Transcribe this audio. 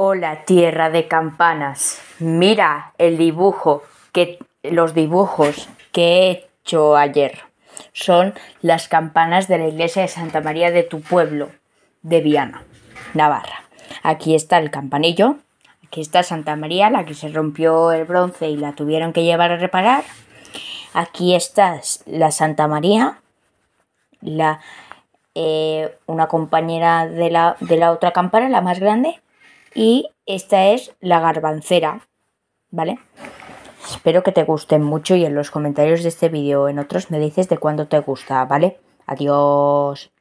Hola tierra de campanas, mira el dibujo que los dibujos que he hecho ayer. Son las campanas de la iglesia de Santa María de tu pueblo, de Viana, Navarra. Aquí está el campanillo, aquí está Santa María, la que se rompió el bronce y la tuvieron que llevar a reparar. Aquí está la Santa María, la, eh, una compañera de la, de la otra campana, la más grande, y esta es la garbancera, ¿vale? Espero que te gusten mucho y en los comentarios de este vídeo o en otros me dices de cuándo te gusta, ¿vale? Adiós.